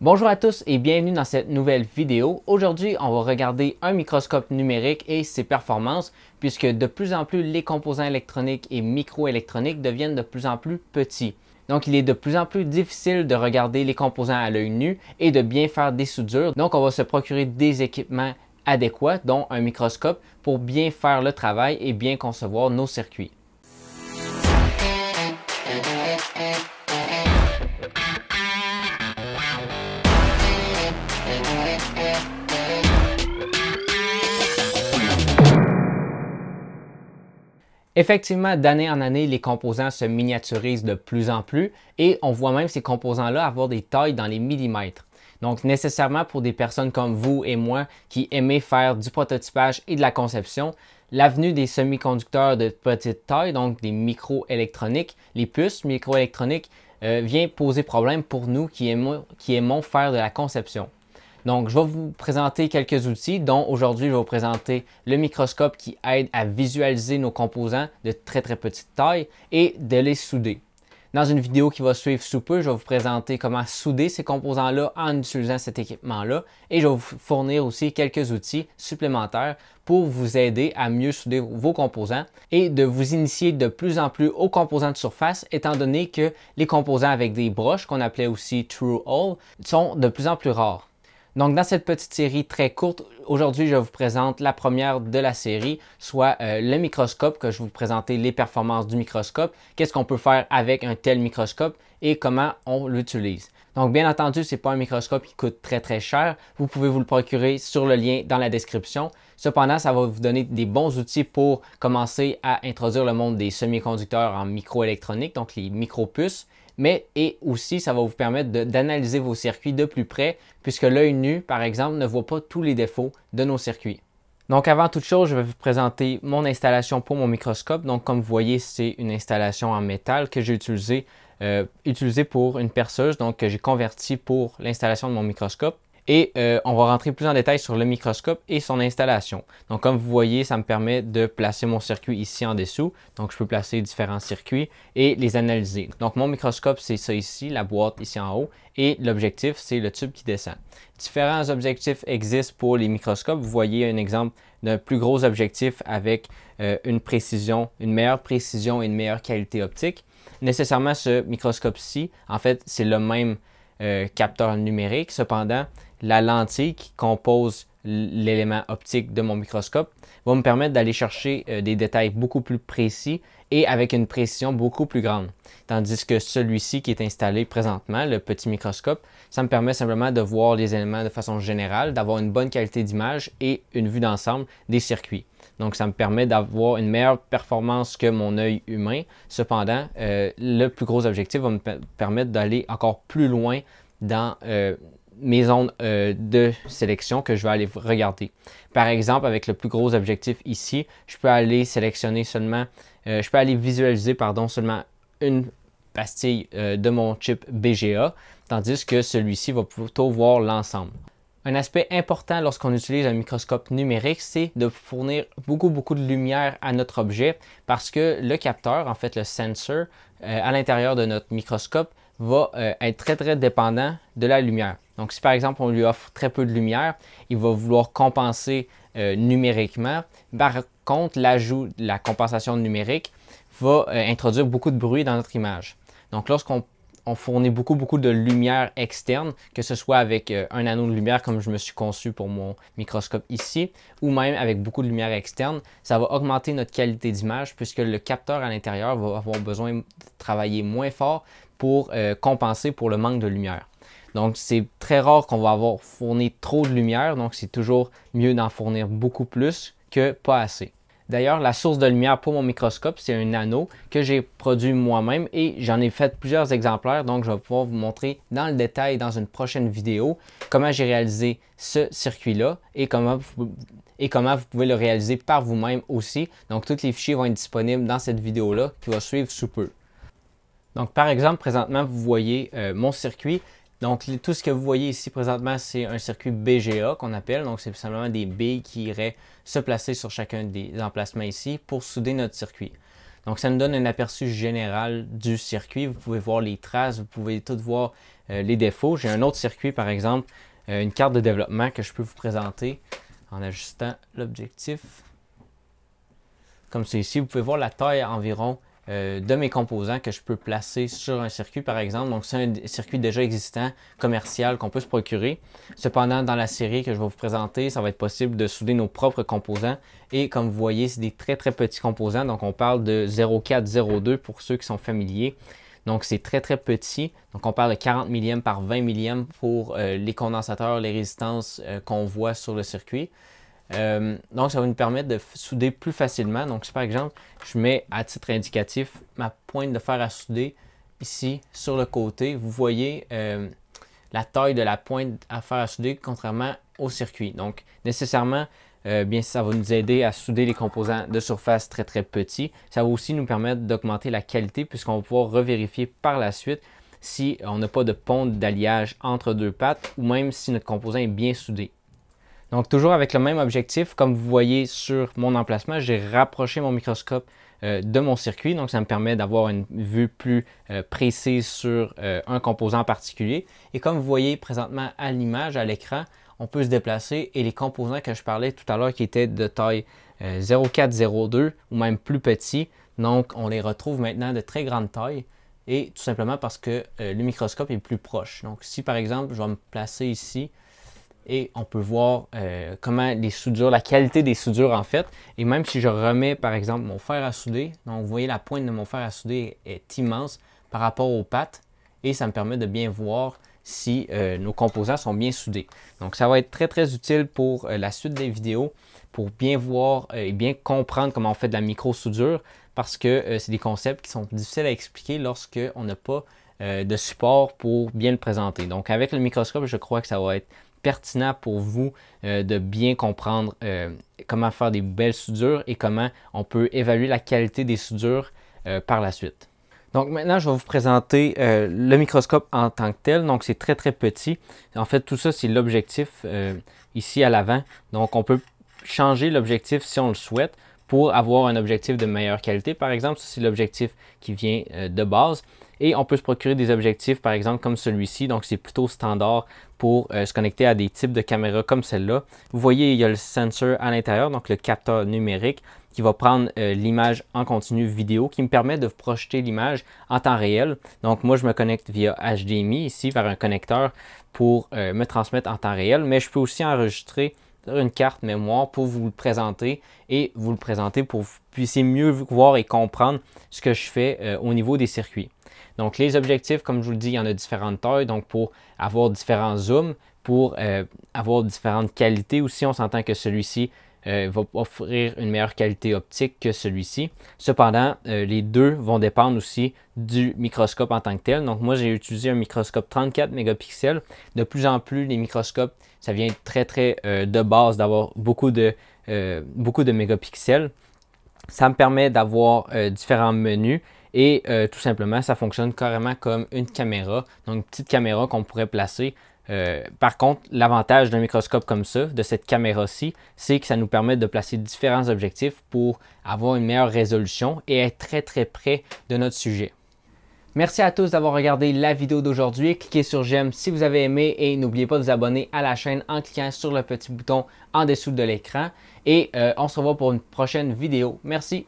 Bonjour à tous et bienvenue dans cette nouvelle vidéo. Aujourd'hui, on va regarder un microscope numérique et ses performances, puisque de plus en plus les composants électroniques et microélectroniques deviennent de plus en plus petits. Donc, il est de plus en plus difficile de regarder les composants à l'œil nu et de bien faire des soudures. Donc, on va se procurer des équipements adéquats, dont un microscope, pour bien faire le travail et bien concevoir nos circuits. Effectivement, d'année en année, les composants se miniaturisent de plus en plus et on voit même ces composants-là avoir des tailles dans les millimètres. Donc nécessairement pour des personnes comme vous et moi qui aimez faire du prototypage et de la conception, l'avenue des semi-conducteurs de petite taille, donc des microélectroniques, les puces microélectroniques, euh, vient poser problème pour nous qui qui aimons faire de la conception. Donc, je vais vous présenter quelques outils, dont aujourd'hui, je vais vous présenter le microscope qui aide à visualiser nos composants de très très petite taille et de les souder. Dans une vidéo qui va suivre sous peu, je vais vous présenter comment souder ces composants-là en utilisant cet équipement-là et je vais vous fournir aussi quelques outils supplémentaires pour vous aider à mieux souder vos composants et de vous initier de plus en plus aux composants de surface étant donné que les composants avec des broches qu'on appelait aussi True All sont de plus en plus rares. Donc, dans cette petite série très courte, aujourd'hui, je vous présente la première de la série, soit euh, le microscope, que je vais vous présenter les performances du microscope, qu'est-ce qu'on peut faire avec un tel microscope et comment on l'utilise. Donc, bien entendu, ce n'est pas un microscope qui coûte très très cher. Vous pouvez vous le procurer sur le lien dans la description. Cependant, ça va vous donner des bons outils pour commencer à introduire le monde des semi-conducteurs en microélectronique, donc les micro puces mais et aussi ça va vous permettre d'analyser vos circuits de plus près, puisque l'œil nu, par exemple, ne voit pas tous les défauts de nos circuits. Donc avant toute chose, je vais vous présenter mon installation pour mon microscope. Donc comme vous voyez, c'est une installation en métal que j'ai utilisée euh, pour une perceuse, donc que j'ai converti pour l'installation de mon microscope. Et euh, on va rentrer plus en détail sur le microscope et son installation. Donc comme vous voyez, ça me permet de placer mon circuit ici en dessous. Donc je peux placer différents circuits et les analyser. Donc mon microscope, c'est ça ici, la boîte ici en haut. Et l'objectif, c'est le tube qui descend. Différents objectifs existent pour les microscopes. Vous voyez un exemple d'un plus gros objectif avec euh, une précision, une meilleure précision et une meilleure qualité optique. Nécessairement, ce microscope-ci, en fait, c'est le même euh, capteur numérique. Cependant, la lentille qui compose l'élément optique de mon microscope va me permettre d'aller chercher euh, des détails beaucoup plus précis et avec une précision beaucoup plus grande. Tandis que celui-ci qui est installé présentement, le petit microscope, ça me permet simplement de voir les éléments de façon générale, d'avoir une bonne qualité d'image et une vue d'ensemble des circuits. Donc, ça me permet d'avoir une meilleure performance que mon œil humain. Cependant, euh, le plus gros objectif va me permettre d'aller encore plus loin dans euh, mes zones euh, de sélection que je vais aller regarder. Par exemple, avec le plus gros objectif ici, je peux aller sélectionner seulement, euh, je peux aller visualiser pardon, seulement une pastille euh, de mon chip BGA, tandis que celui-ci va plutôt voir l'ensemble. Un aspect important lorsqu'on utilise un microscope numérique, c'est de fournir beaucoup, beaucoup de lumière à notre objet parce que le capteur, en fait le sensor, à l'intérieur de notre microscope, va euh, être très très dépendant de la lumière. Donc si par exemple on lui offre très peu de lumière, il va vouloir compenser euh, numériquement. Par contre, l'ajout de la compensation numérique va euh, introduire beaucoup de bruit dans notre image. Donc lorsqu'on on fournit beaucoup, beaucoup de lumière externe, que ce soit avec euh, un anneau de lumière comme je me suis conçu pour mon microscope ici, ou même avec beaucoup de lumière externe. Ça va augmenter notre qualité d'image puisque le capteur à l'intérieur va avoir besoin de travailler moins fort pour euh, compenser pour le manque de lumière. Donc, c'est très rare qu'on va avoir fourni trop de lumière, donc c'est toujours mieux d'en fournir beaucoup plus que pas assez. D'ailleurs, la source de lumière pour mon microscope, c'est un anneau que j'ai produit moi-même et j'en ai fait plusieurs exemplaires, donc je vais pouvoir vous montrer dans le détail dans une prochaine vidéo comment j'ai réalisé ce circuit-là et comment, vous, et comment vous pouvez le réaliser par vous-même aussi. Donc, tous les fichiers vont être disponibles dans cette vidéo-là qui va suivre sous peu. Donc, par exemple, présentement, vous voyez euh, mon circuit donc, tout ce que vous voyez ici présentement, c'est un circuit BGA qu'on appelle. Donc, c'est simplement des billes qui iraient se placer sur chacun des emplacements ici pour souder notre circuit. Donc, ça nous donne un aperçu général du circuit. Vous pouvez voir les traces, vous pouvez toutes voir euh, les défauts. J'ai un autre circuit, par exemple, euh, une carte de développement que je peux vous présenter en ajustant l'objectif. Comme c'est ici, vous pouvez voir la taille environ euh, de mes composants que je peux placer sur un circuit, par exemple. Donc, c'est un circuit déjà existant, commercial, qu'on peut se procurer. Cependant, dans la série que je vais vous présenter, ça va être possible de souder nos propres composants. Et comme vous voyez, c'est des très, très petits composants. Donc, on parle de 0,402 pour ceux qui sont familiers. Donc, c'est très, très petit. Donc, on parle de 40 millièmes par 20 millièmes pour euh, les condensateurs, les résistances euh, qu'on voit sur le circuit. Euh, donc, ça va nous permettre de souder plus facilement. Donc, si par exemple, je mets à titre indicatif ma pointe de fer à souder ici sur le côté, vous voyez euh, la taille de la pointe à fer à souder contrairement au circuit. Donc, nécessairement, euh, bien ça va nous aider à souder les composants de surface très très petits. Ça va aussi nous permettre d'augmenter la qualité puisqu'on va pouvoir revérifier par la suite si on n'a pas de ponte d'alliage entre deux pattes ou même si notre composant est bien soudé. Donc toujours avec le même objectif, comme vous voyez sur mon emplacement, j'ai rapproché mon microscope euh, de mon circuit, donc ça me permet d'avoir une vue plus euh, précise sur euh, un composant particulier. Et comme vous voyez présentement à l'image, à l'écran, on peut se déplacer et les composants que je parlais tout à l'heure qui étaient de taille 0,402 ou même plus petits, donc on les retrouve maintenant de très grande taille et tout simplement parce que le microscope est plus proche. Donc si par exemple je vais me placer ici, et on peut voir euh, comment les soudures, la qualité des soudures en fait. Et même si je remets par exemple mon fer à souder, donc vous voyez la pointe de mon fer à souder est immense par rapport aux pattes et ça me permet de bien voir si euh, nos composants sont bien soudés. Donc ça va être très très utile pour euh, la suite des vidéos pour bien voir et bien comprendre comment on fait de la micro-soudure parce que c'est des concepts qui sont difficiles à expliquer lorsqu'on n'a pas de support pour bien le présenter. Donc avec le microscope, je crois que ça va être pertinent pour vous euh, de bien comprendre euh, comment faire des belles soudures et comment on peut évaluer la qualité des soudures euh, par la suite. Donc maintenant, je vais vous présenter le microscope en tant que tel. Donc c'est très très petit. En fait, tout ça, c'est l'objectif ici à l'avant. Donc on peut changer l'objectif si on le souhaite pour avoir un objectif de meilleure qualité, par exemple. c'est l'objectif qui vient euh, de base. Et on peut se procurer des objectifs, par exemple, comme celui-ci. Donc, c'est plutôt standard pour euh, se connecter à des types de caméras comme celle-là. Vous voyez, il y a le sensor à l'intérieur, donc le capteur numérique qui va prendre euh, l'image en continu vidéo, qui me permet de projeter l'image en temps réel. Donc moi, je me connecte via HDMI ici vers un connecteur pour me transmettre en temps réel, mais je peux aussi enregistrer une carte mémoire pour vous le présenter et vous le présenter pour que vous puissiez mieux voir et comprendre ce que je fais euh, au niveau des circuits. Donc les objectifs, comme je vous le dis, il y en a différentes tailles, donc pour avoir différents zooms, pour euh, avoir différentes qualités aussi, on s'entend que celui-ci euh, va offrir une meilleure qualité optique que celui-ci. Cependant, euh, les deux vont dépendre aussi du microscope en tant que tel. Donc moi, j'ai utilisé un microscope 34 mégapixels. De plus en plus, les microscopes, ça vient très très euh, de base d'avoir beaucoup, de, beaucoup de mégapixels. Ça me permet d'avoir différents menus et tout simplement, ça fonctionne carrément comme une caméra. Donc une petite caméra qu'on pourrait placer euh, par contre, l'avantage d'un microscope comme ça, de cette caméra-ci, c'est que ça nous permet de placer différents objectifs pour avoir une meilleure résolution et être très très près de notre sujet. Merci à tous d'avoir regardé la vidéo d'aujourd'hui. Cliquez sur j'aime si vous avez aimé et n'oubliez pas de vous abonner à la chaîne en cliquant sur le petit bouton en dessous de l'écran. Et euh, on se revoit pour une prochaine vidéo. Merci.